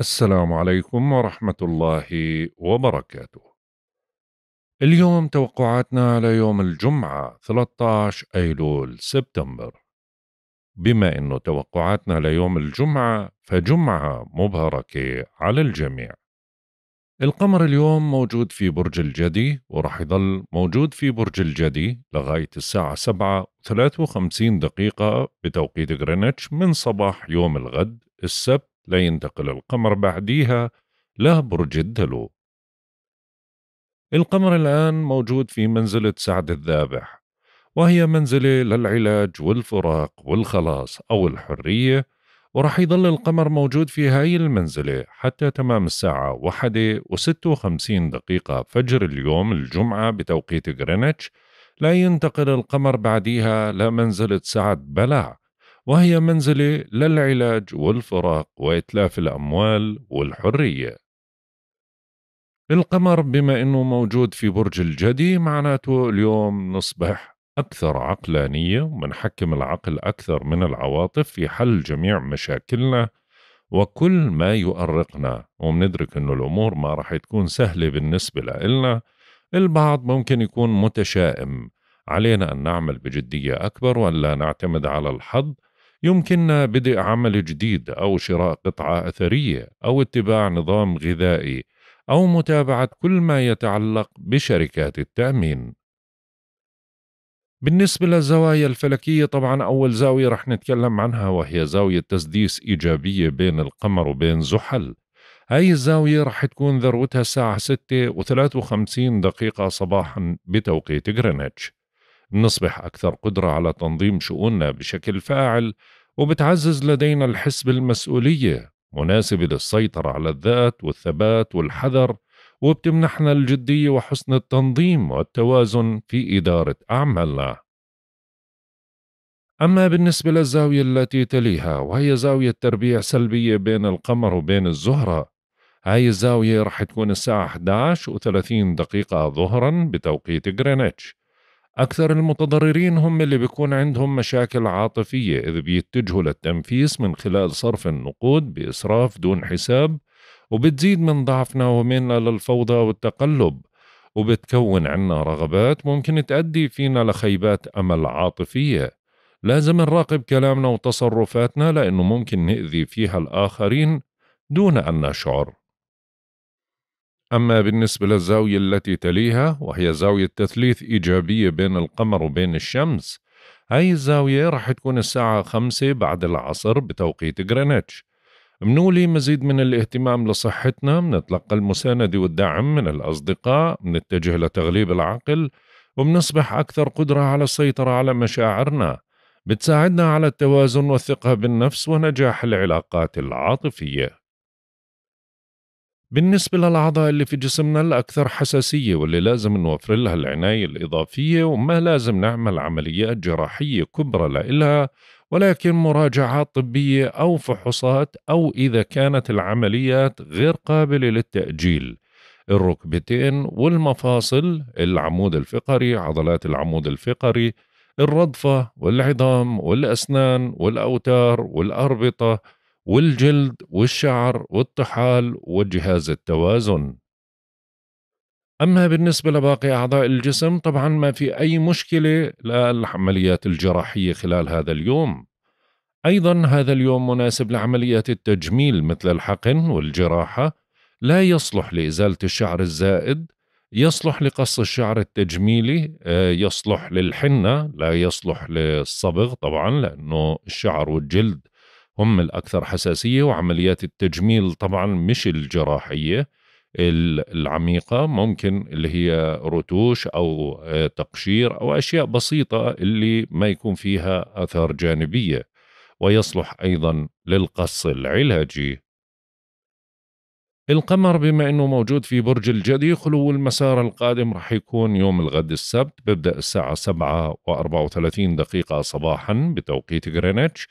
السلام عليكم ورحمة الله وبركاته. اليوم توقعاتنا على يوم الجمعة 13 أيلول سبتمبر. بما أنه توقعاتنا ليوم الجمعة فجمعة مباركة على الجميع. القمر اليوم موجود في برج الجدي ورح يظل موجود في برج الجدي لغاية الساعة 7:53 دقيقة بتوقيت غرينتش من صباح يوم الغد السبت لا ينتقل القمر بعديها لبرج برج الدلو القمر الآن موجود في منزلة سعد الذابح وهي منزلة للعلاج والفراق والخلاص أو الحرية ورح يظل القمر موجود في هاي المنزلة حتى تمام الساعة واحدة وستة وخمسين دقيقة فجر اليوم الجمعة بتوقيت غرينتش لا ينتقل القمر بعديها لمنزلة سعد بلع وهي منزلة للعلاج والفراق وإتلاف الأموال والحرية القمر بما أنه موجود في برج الجدي معناته اليوم نصبح أكثر عقلانية ومنحكم العقل أكثر من العواطف في حل جميع مشاكلنا وكل ما يؤرقنا ومندرك أنه الأمور ما راح تكون سهلة بالنسبة لنا البعض ممكن يكون متشائم علينا أن نعمل بجدية أكبر وأن لا نعتمد على الحظ يمكننا بدء عمل جديد أو شراء قطعة أثرية أو اتباع نظام غذائي أو متابعة كل ما يتعلق بشركات التأمين. بالنسبة للزوايا الفلكية طبعا أول زاوية رح نتكلم عنها وهي زاوية تسديس إيجابية بين القمر وبين زحل هاي الزاوية رح تكون ذروتها الساعة 6 و53 دقيقة صباحا بتوقيت غرينتش نصبح أكثر قدرة على تنظيم شؤوننا بشكل فاعل وبتعزز لدينا الحس بالمسؤولية مناسبة للسيطرة على الذات والثبات والحذر وبتمنحنا الجدية وحسن التنظيم والتوازن في إدارة أعمالنا أما بالنسبة للزاوية التي تليها وهي زاوية تربيع سلبية بين القمر وبين الزهرة هاي الزاوية رح تكون الساعة 11 و30 دقيقة ظهرا بتوقيت غرينتش أكثر المتضررين هم اللي بيكون عندهم مشاكل عاطفية إذ بيتجهوا للتنفيس من خلال صرف النقود بإسراف دون حساب وبتزيد من ضعفنا وميلنا للفوضى والتقلب وبتكون عنا رغبات ممكن تؤدي فينا لخيبات أمل عاطفية لازم نراقب كلامنا وتصرفاتنا لأنه ممكن نأذي فيها الآخرين دون أن نشعر أما بالنسبة للزاوية التي تليها وهي زاوية تثليث إيجابية بين القمر وبين الشمس هاي الزاوية راح تكون الساعة خمسة بعد العصر بتوقيت غرينتش منولي مزيد من الاهتمام لصحتنا منتلقى المساندة والدعم من الأصدقاء منتجه لتغليب العقل ومنصبح أكثر قدرة على السيطرة على مشاعرنا بتساعدنا على التوازن والثقة بالنفس ونجاح العلاقات العاطفية بالنسبة للأعضاء اللي في جسمنا الأكثر حساسية واللي لازم نوفر لها العناية الإضافية وما لازم نعمل عمليات جراحية كبرى لإلها ولكن مراجعات طبية أو فحوصات أو إذا كانت العمليات غير قابلة للتأجيل الركبتين والمفاصل العمود الفقري عضلات العمود الفقري الرضفة والعظام والأسنان والأوتار والأربطة والجلد والشعر والطحال وجهاز التوازن أما بالنسبة لباقي أعضاء الجسم طبعا ما في أي مشكلة للعمليات الجراحية خلال هذا اليوم أيضا هذا اليوم مناسب لعمليات التجميل مثل الحقن والجراحة لا يصلح لإزالة الشعر الزائد يصلح لقص الشعر التجميلي آه، يصلح للحنة لا يصلح للصبغ طبعا لأنه الشعر والجلد هم الأكثر حساسية وعمليات التجميل طبعا مش الجراحية العميقة ممكن اللي هي رتوش أو آه، تقشير أو أشياء بسيطة اللي ما يكون فيها آثار جانبية ويصلح أيضا للقص العلاجي القمر بما انه موجود في برج الجدي خلو المسار القادم رح يكون يوم الغد السبت ببدأ الساعة 7 و34 دقيقة صباحا بتوقيت غرينتش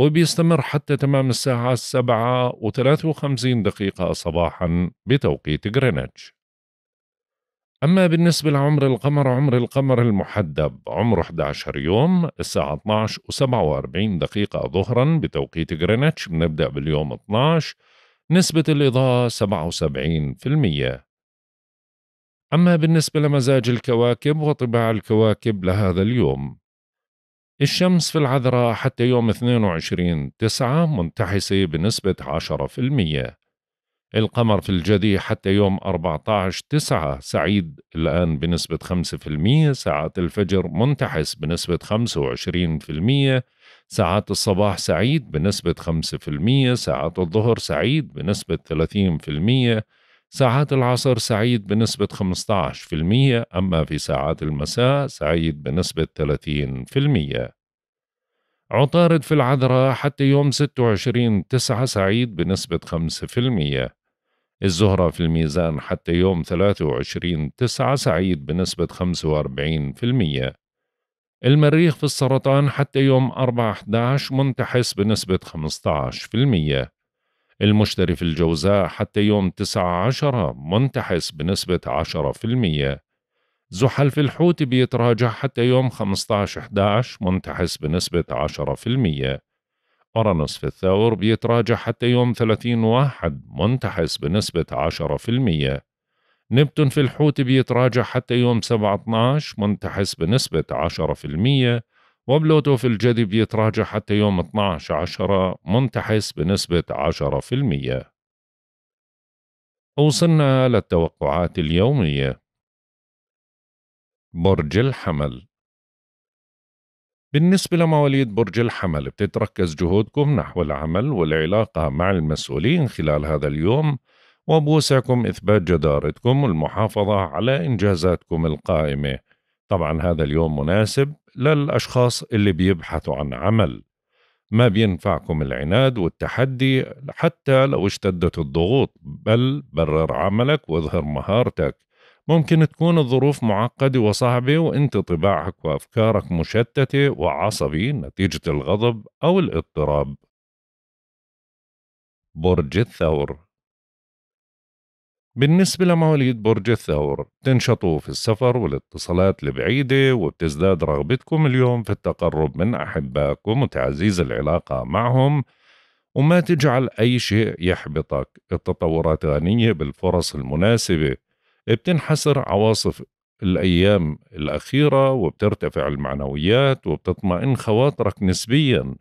وبيستمر حتى تمام الساعة السبعة وثلاث وخمسين دقيقة صباحا بتوقيت غرينتش أما بالنسبة لعمر القمر عمر القمر المحدب عمره 11 يوم الساعة 12 و 47 دقيقة ظهرا بتوقيت غرينتش بنبدأ باليوم 12 نسبة الإضاءة 77% أما بالنسبة لمزاج الكواكب وطباع الكواكب لهذا اليوم الشمس في العذراء حتى يوم 22 تسعة منتحسة بنسبة 10% القمر في الجدي حتى يوم 14 تسعة سعيد الآن بنسبة 5% ساعات الفجر منتحس بنسبة 25% ساعات الصباح سعيد بنسبة 5% ساعات الظهر سعيد بنسبة ساعات العصر سعيد بنسبة 15% أما في ساعات المساء سعيد بنسبة 30% عطارد في العذراء حتى يوم 26 تسعة سعيد بنسبة 5% الزهرة في الميزان حتى يوم 23 تسعة سعيد بنسبة 45% المريخ في السرطان حتى يوم 4 11 منتحس بنسبة 15% المشتري في الجوزاء حتى يوم تسعة عشرة منتحس بنسبة 10% زحل في الحوت بيتراجع حتى يوم 15 11 منتحس بنسبة 10% أورانوس في الثور بيتراجع حتى يوم 30 واحد منتحس بنسبة 10% نبتون في الحوت بيتراجع حتى يوم سبعة 12 منتحس بنسبة 10% وبلوتو في الجذب يتراجع حتى يوم 12 عشرة منتحس بنسبة 10% وصلنا للتوقعات اليومية برج الحمل بالنسبة لمواليد برج الحمل بتتركز جهودكم نحو العمل والعلاقة مع المسؤولين خلال هذا اليوم وبوسعكم إثبات جدارتكم والمحافظة على إنجازاتكم القائمة طبعا هذا اليوم مناسب للأشخاص اللي بيبحثوا عن عمل ما بينفعكم العناد والتحدي حتى لو اشتدت الضغوط بل برر عملك واظهر مهارتك ممكن تكون الظروف معقدة وصعبة وانت طباعك وأفكارك مشتتة وعصبي نتيجة الغضب أو الاضطراب برج الثور بالنسبة لمواليد برج الثور بتنشطوا في السفر والاتصالات البعيدة وبتزداد رغبتكم اليوم في التقرب من أحبائكم وتعزيز العلاقة معهم وما تجعل أي شيء يحبطك التطورات غنية بالفرص المناسبة بتنحسر عواصف الأيام الأخيرة وبترتفع المعنويات وبتطمئن خواطرك نسبيا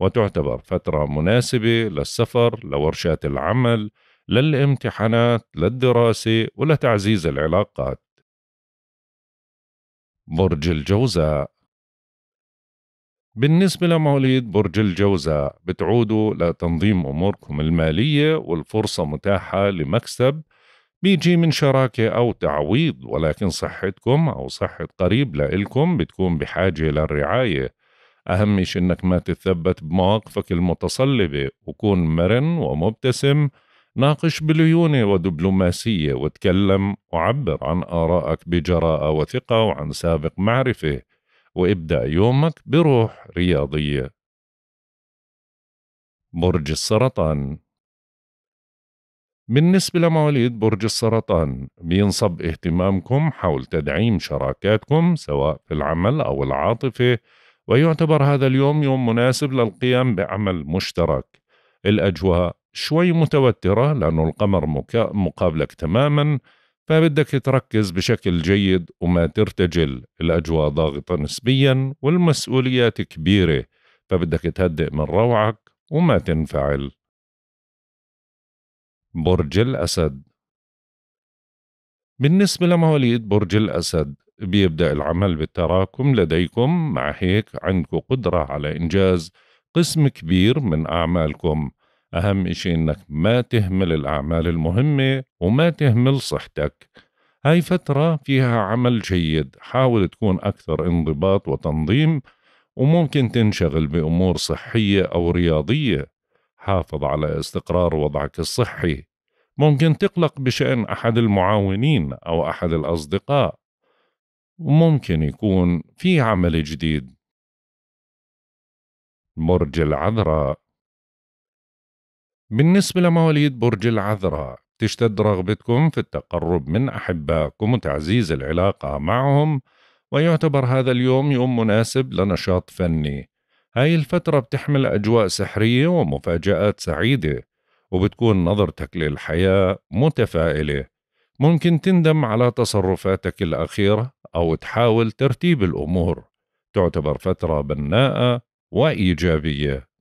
وتعتبر فترة مناسبة للسفر لورشات العمل للامتحانات للدراسة ولتعزيز العلاقات برج الجوزاء بالنسبة لمواليد برج الجوزاء بتعودوا لتنظيم أموركم المالية والفرصة متاحة لمكسب بيجي من شراكة أو تعويض ولكن صحتكم أو صحة قريب لإلكم بتكون بحاجة للرعاية أهم شيء إنك ما تتثبت بمواقفك المتصلبة وكون مرن ومبتسم ناقش بليونة ودبلوماسية وتكلم وعبر عن آرائك بجراءة وثقة وعن سابق معرفة وابدأ يومك بروح رياضية برج السرطان بالنسبة لمواليد برج السرطان بينصب اهتمامكم حول تدعيم شراكاتكم سواء في العمل أو العاطفة ويعتبر هذا اليوم يوم مناسب للقيام بعمل مشترك الأجواء شوي متوترة لأنه القمر مقابلك تماما فبدك تركز بشكل جيد وما ترتجل الأجواء ضاغطة نسبيا والمسؤوليات كبيرة فبدك تهدئ من روعك وما تنفعل برج الأسد بالنسبة لمواليد برج الأسد بيبدأ العمل بالتراكم لديكم مع هيك عندكم قدرة على إنجاز قسم كبير من أعمالكم أهم إشي إنك ما تهمل الأعمال المهمة وما تهمل صحتك هاي فترة فيها عمل جيد حاول تكون أكثر انضباط وتنظيم وممكن تنشغل بأمور صحية أو رياضية حافظ على استقرار وضعك الصحي ممكن تقلق بشأن أحد المعاونين أو أحد الأصدقاء وممكن يكون في عمل جديد برج العذراء بالنسبة لمواليد برج العذراء تشتد رغبتكم في التقرب من أحبائكم وتعزيز العلاقة معهم ويعتبر هذا اليوم يوم مناسب لنشاط فني هاي الفترة بتحمل أجواء سحرية ومفاجآت سعيدة وبتكون نظرتك للحياة متفائلة ممكن تندم على تصرفاتك الأخيرة أو تحاول ترتيب الأمور تعتبر فترة بناءة وإيجابية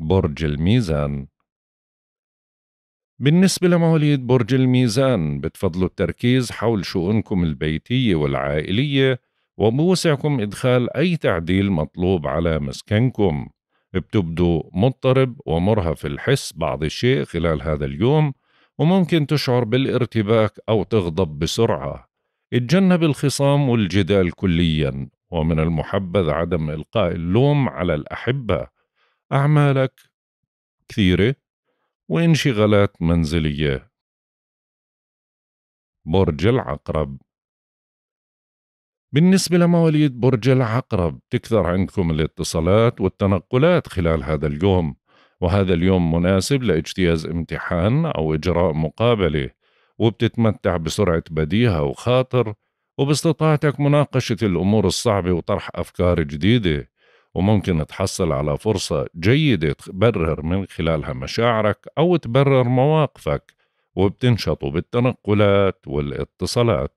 برج الميزان بالنسبة لمواليد برج الميزان بتفضلوا التركيز حول شؤونكم البيتية والعائلية وبوسعكم إدخال أي تعديل مطلوب على مسكنكم بتبدو مضطرب ومرهف الحس بعض الشيء خلال هذا اليوم وممكن تشعر بالارتباك أو تغضب بسرعة اتجنب الخصام والجدال كليا ومن المحبذ عدم إلقاء اللوم على الأحبة أعمالك كثيرة وانشغالات منزلية برج العقرب بالنسبة لمواليد برج العقرب تكثر عندكم الاتصالات والتنقلات خلال هذا اليوم وهذا اليوم مناسب لاجتياز امتحان أو إجراء مقابلة وبتتمتع بسرعة بديهة وخاطر وباستطاعتك مناقشة الأمور الصعبة وطرح أفكار جديدة وممكن تحصل على فرصة جيدة تبرر من خلالها مشاعرك أو تبرر مواقفك وبتنشطوا بالتنقلات والاتصالات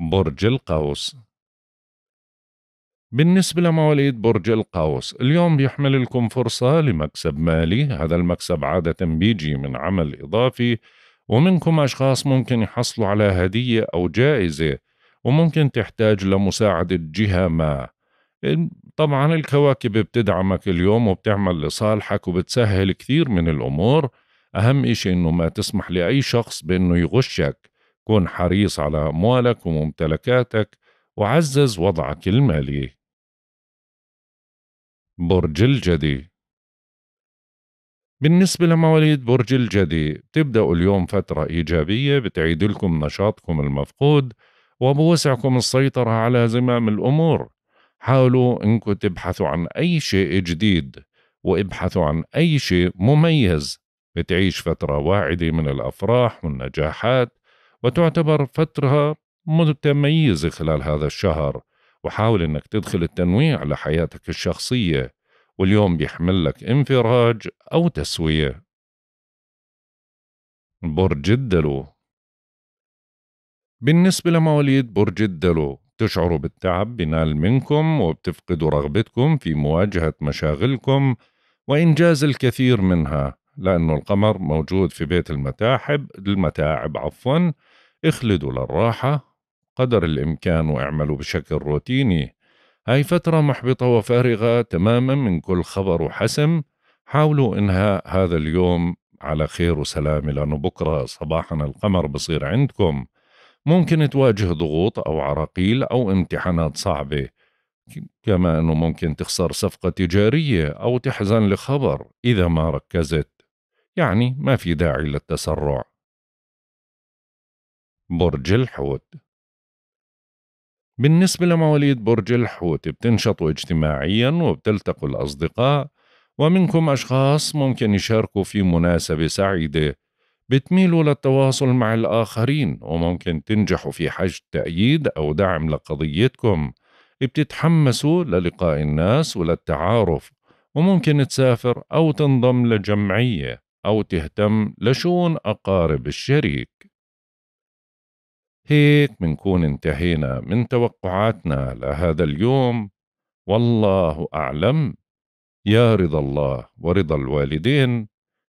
برج القوس بالنسبة لمواليد برج القوس اليوم بيحمل لكم فرصة لمكسب مالي هذا المكسب عادة بيجي من عمل إضافي ومنكم أشخاص ممكن يحصلوا على هدية أو جائزة وممكن تحتاج لمساعدة جهة ما طبعا الكواكب بتدعمك اليوم وبتعمل لصالحك وبتسهل كثير من الأمور أهم إشي إنه ما تسمح لأي شخص بإنه يغشك كن حريص على أموالك وممتلكاتك وعزز وضعك المالي برج الجدي بالنسبة لمواليد برج الجدي بتبدأوا اليوم فترة إيجابية بتعيد لكم نشاطكم المفقود وبوسعكم السيطرة على زمام الأمور حاولوا انكم تبحثوا عن اي شيء جديد وابحثوا عن اي شيء مميز بتعيش فترة واعدة من الافراح والنجاحات وتعتبر فترة متميزة خلال هذا الشهر وحاول انك تدخل التنويع لحياتك الشخصية واليوم بيحمل لك انفراج أو تسوية برج الدلو بالنسبة لمواليد برج الدلو تشعروا بالتعب بنال منكم وبتفقدوا رغبتكم في مواجهة مشاغلكم وإنجاز الكثير منها لأنه القمر موجود في بيت المتاحب المتاعب عفوا اخلدوا للراحة قدر الإمكان واعملوا بشكل روتيني هاي فترة محبطة وفارغة تماما من كل خبر وحسم حاولوا إنهاء هذا اليوم على خير وسلام لأنه بكرة صباحا القمر بصير عندكم ممكن تواجه ضغوط أو عراقيل أو امتحانات صعبة كما أنه ممكن تخسر صفقة تجارية أو تحزن لخبر إذا ما ركزت يعني ما في داعي للتسرع برج الحوت بالنسبة لمواليد برج الحوت بتنشطوا اجتماعيا وبتلتقوا الأصدقاء ومنكم أشخاص ممكن يشاركوا في مناسبة سعيدة بتميلوا للتواصل مع الآخرين وممكن تنجحوا في حشد تأييد أو دعم لقضيتكم بتتحمسوا للقاء الناس وللتعارف وممكن تسافر أو تنضم لجمعية أو تهتم لشؤون أقارب الشريك هيك منكون انتهينا من توقعاتنا لهذا اليوم والله أعلم يا رضا الله ورضا الوالدين